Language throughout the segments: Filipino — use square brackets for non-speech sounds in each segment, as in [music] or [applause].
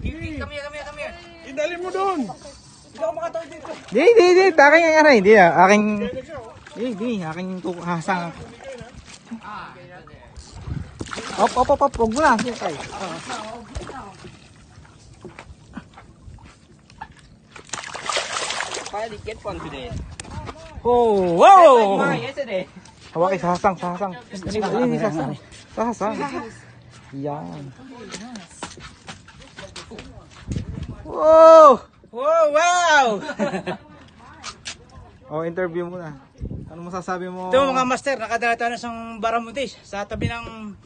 Gini. Come here, mo doon. Hindi ako makatawid dito. Di, di, di. Aking ang aray. Di, aking... Di, di. Aking hasang. Op, op, op, op. Huwag mo na. Huwag tayo. Oh, wow! Like yesterday. sasang, sasang. Sasang. Sasang. Yan. Wow! Wow, [laughs] wow! oh, interview muna. Ano masasabi mo? Ito mga master, nakadala tayo ng Baramutis sa tabi ng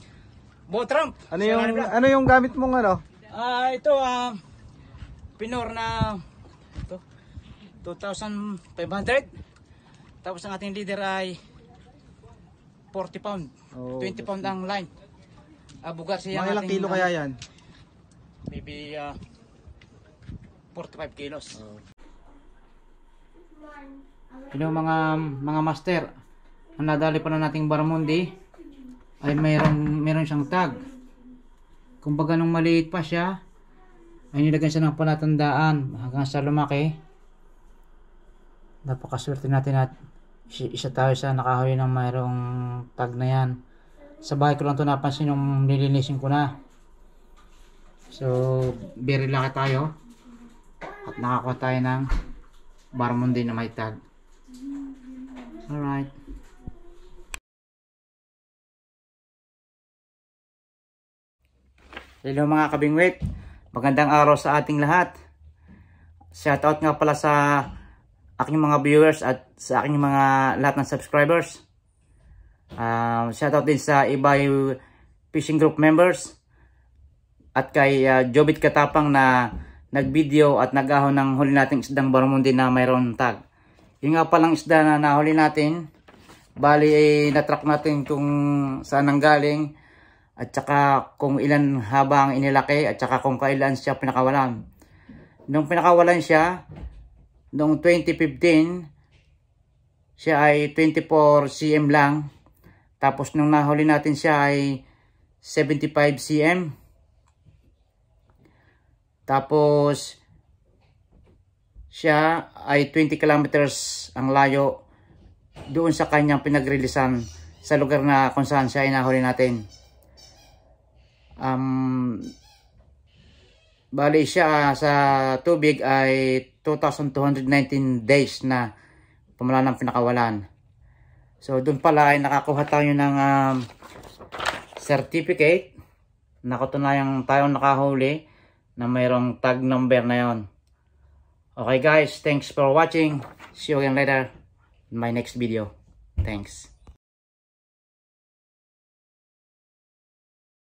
Botramp. Ano yung ano yung gamit mong ano? Ah, uh, ito ah uh, pinor na ito 2,500. Tapos ang ating leader ay 40 pound. Oh, 20 pound ang line. Uh, ah, bugar siya. Mga ilang kilo kaya yan? Maybe uh, 45 kilos. Oh. Hello mga mga master. Ang nadali pa na nating barmundi ay mayroong meron siyang tag. Kumbaga nung maliit pa siya ay nilagyan siya ng palatandaan hanggang sa lumaki. Napakaswerte natin at isa tayo sa nakahuli ng mayroong tag na yan. Sa bahay ko lang ito napansin nung nilinisin ko na. So, very lucky tayo. At nakakuha tayo ng barmon din na may tag. Alright. Hello mga kabingwit. Magandang araw sa ating lahat. Shout out nga pala sa aking mga viewers at sa aking mga lahat ng subscribers. Um, ah, shout out din sa iba fishing group members at kay uh, Jobit Katapang na nagvideo at nagahon ng huli nating isdang barmundi na mayroon tag. Yung nga palang isda na nahuli natin, bali ay natrack natin kung saan ang galing at saka kung ilan habang inilaki at saka kung kailan siya pinakawalan. Nung pinakawalan siya, noong 2015, siya ay 24 cm lang. Tapos nung nahuli natin siya ay 75 cm. Tapos, siya ay 20 kilometers ang layo doon sa kanyang pinagrilisan sa lugar na kung saan siya inahuli natin. Um, bali siya ah, sa tubig ay 2,219 days na pumala ng pinakawalan. So doon pala ay nakakuha tayo ng um, certificate. Nakatunayan tayong nakahuli na mayroong tag number na yon. Okay guys, thanks for watching. See you again later in my next video. Thanks.